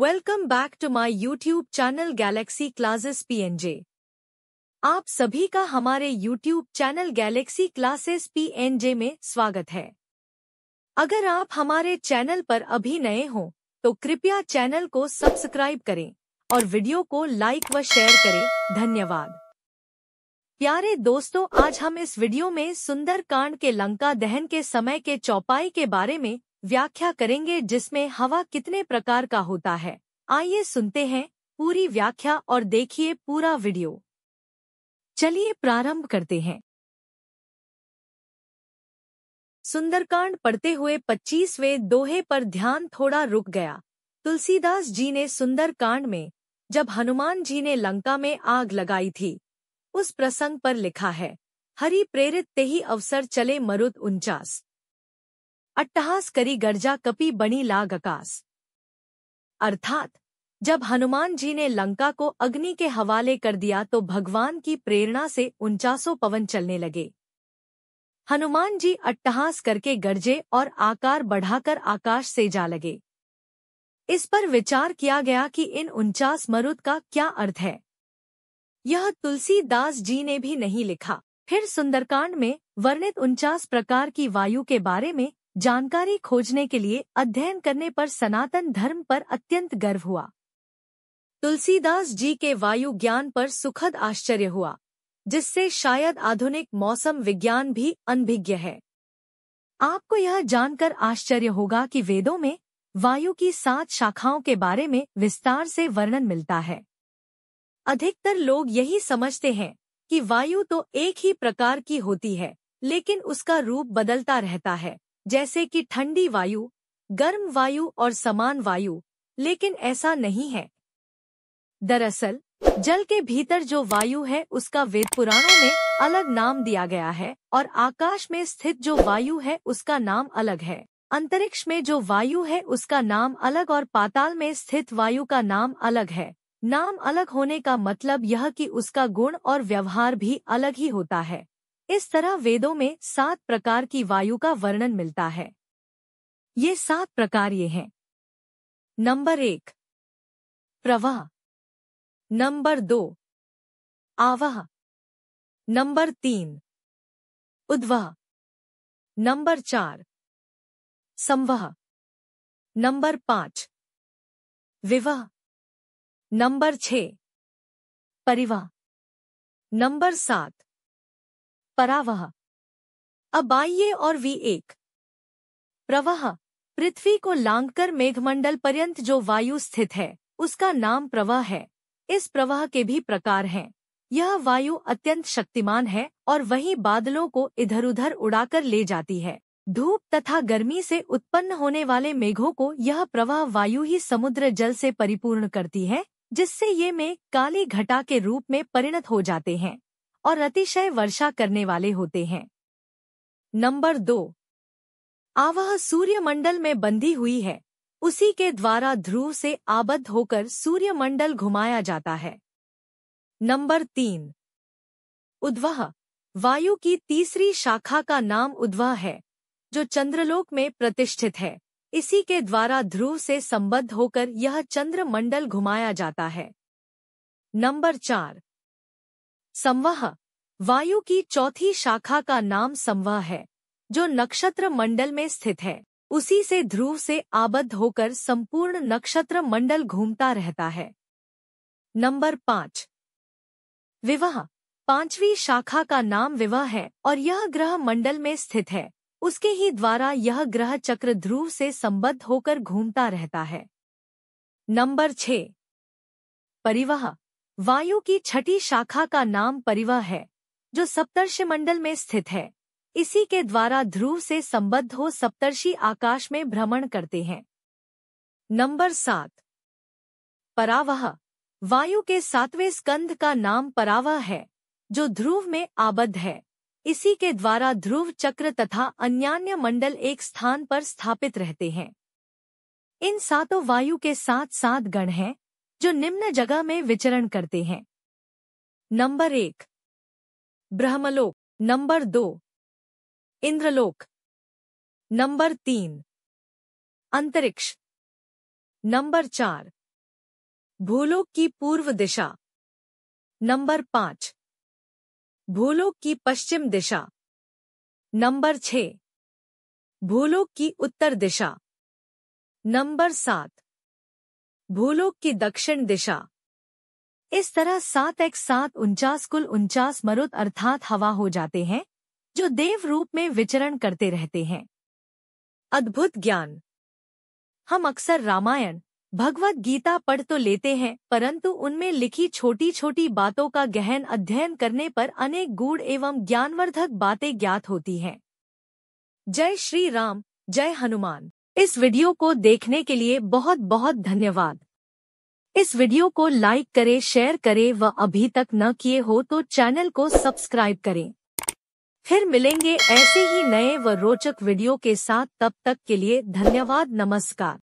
welcome back to my YouTube channel galaxy classes PNJ आप सभी का हमारे YouTube channel galaxy classes PNJ में स्वागत है अगर आप हमारे चैनल पर अभी नए हों तो कृपया चैनल को सब्सक्राइब करें और वीडियो को लाइक व शेयर करें धन्यवाद प्यारे दोस्तों आज हम इस वीडियो में सुंदर कांड के लंका दहन के समय के चौपाई के बारे में व्याख्या करेंगे जिसमें हवा कितने प्रकार का होता है आइए सुनते हैं पूरी व्याख्या और देखिए पूरा वीडियो चलिए प्रारंभ करते हैं सुंदरकांड पढ़ते हुए 25वें दोहे पर ध्यान थोड़ा रुक गया तुलसीदास जी ने सुंदरकांड में जब हनुमान जी ने लंका में आग लगाई थी उस प्रसंग पर लिखा है हरि प्रेरित तेही अवसर चले मरुद उनचास अट्टहास करी गर्जा कपी बनी लाग आकाश अर्थात जब हनुमान जी ने लंका को अग्नि के हवाले कर दिया तो भगवान की प्रेरणा से उनचासों पवन चलने लगे हनुमान जी अट्टहास करके गर्जे और आकार बढ़ाकर आकाश से जा लगे इस पर विचार किया गया कि इन उनचास मरुद का क्या अर्थ है यह तुलसीदास जी ने भी नहीं लिखा फिर सुंदरकांड में वर्णित उनचास प्रकार की वायु के बारे में जानकारी खोजने के लिए अध्ययन करने पर सनातन धर्म पर अत्यंत गर्व हुआ तुलसीदास जी के वायु ज्ञान पर सुखद आश्चर्य हुआ जिससे शायद आधुनिक मौसम विज्ञान भी अनभिज्ञ है आपको यह जानकर आश्चर्य होगा कि वेदों में वायु की सात शाखाओं के बारे में विस्तार से वर्णन मिलता है अधिकतर लोग यही समझते हैं कि वायु तो एक ही प्रकार की होती है लेकिन उसका रूप बदलता रहता है जैसे कि ठंडी वायु गर्म वायु और समान वायु लेकिन ऐसा नहीं है दरअसल जल के भीतर जो वायु है उसका वेद पुराणों में अलग नाम दिया गया है और आकाश में स्थित जो वायु है उसका नाम अलग है अंतरिक्ष में जो वायु है उसका नाम अलग और पाताल में स्थित वायु का नाम अलग है नाम अलग होने का मतलब यह कि उसका गुण और व्यवहार भी अलग ही होता है इस तरह वेदों में सात प्रकार की वायु का वर्णन मिलता है ये सात प्रकार ये हैं नंबर एक प्रवाह नंबर दो आवाह नंबर तीन उद्वाह नंबर चार संवाह नंबर पांच विवाह नंबर छ परिवाह नंबर सात परावह अब आइए और वी एक प्रवाह पृथ्वी को लांघकर मेघमंडल पर्यंत जो वायु स्थित है उसका नाम प्रवाह है इस प्रवाह के भी प्रकार हैं यह वायु अत्यंत शक्तिमान है और वही बादलों को इधर उधर उड़ाकर ले जाती है धूप तथा गर्मी से उत्पन्न होने वाले मेघों को यह प्रवाह वायु ही समुद्र जल से परिपूर्ण करती है जिससे ये मेघ काली घटा के रूप में परिणत हो जाते हैं और अतिशय वर्षा करने वाले होते हैं नंबर दो आवह सूर्यमंडल में बंधी हुई है उसी के द्वारा ध्रुव से आबद्ध होकर सूर्यमंडल घुमाया जाता है नंबर तीन उद्वह वायु की तीसरी शाखा का नाम उद्वह है जो चंद्रलोक में प्रतिष्ठित है इसी के द्वारा ध्रुव से संबद्ध होकर यह चंद्रमंडल घुमाया जाता है नंबर चार संवह वायु की चौथी शाखा का नाम संवह है जो नक्षत्र मंडल में स्थित है उसी से ध्रुव से आबद्ध होकर संपूर्ण नक्षत्र मंडल घूमता रहता है नंबर पांच विवाह पांचवी शाखा का नाम विवाह है और यह ग्रह मंडल में स्थित है उसके ही द्वारा यह ग्रह चक्र ध्रुव से संबद्ध होकर घूमता रहता है नंबर छः परिवाह वायु की छठी शाखा का नाम परिवह है जो सप्तर्षि मंडल में स्थित है इसी के द्वारा ध्रुव से संबद्ध हो सप्तर्षि आकाश में भ्रमण करते हैं नंबर सात परावह वायु के सातवें स्कंध का नाम परावह है जो ध्रुव में आबद्ध है इसी के द्वारा ध्रुव चक्र तथा अन्यान्य मंडल एक स्थान पर स्थापित रहते हैं इन सातों वायु के साथ सात गण हैं जो निम्न जगह में विचरण करते हैं नंबर एक ब्रह्मलोक नंबर दो इंद्रलोक नंबर तीन अंतरिक्ष नंबर चार भूलोक की पूर्व दिशा नंबर पांच भूलोक की पश्चिम दिशा नंबर छ भूलोक की उत्तर दिशा नंबर सात भूलोक की दक्षिण दिशा इस तरह सात एक सात उनचास कुल उनचास मरुद अर्थात हवा हो जाते हैं जो देव रूप में विचरण करते रहते हैं अद्भुत ज्ञान हम अक्सर रामायण भगवत गीता पढ़ तो लेते हैं परंतु उनमें लिखी छोटी छोटी बातों का गहन अध्ययन करने पर अनेक गूढ़ एवं ज्ञानवर्धक बातें ज्ञात होती हैं जय श्री राम जय हनुमान इस वीडियो को देखने के लिए बहुत बहुत धन्यवाद इस वीडियो को लाइक करें शेयर करें व अभी तक न किए हो तो चैनल को सब्सक्राइब करें फिर मिलेंगे ऐसे ही नए व रोचक वीडियो के साथ तब तक के लिए धन्यवाद नमस्कार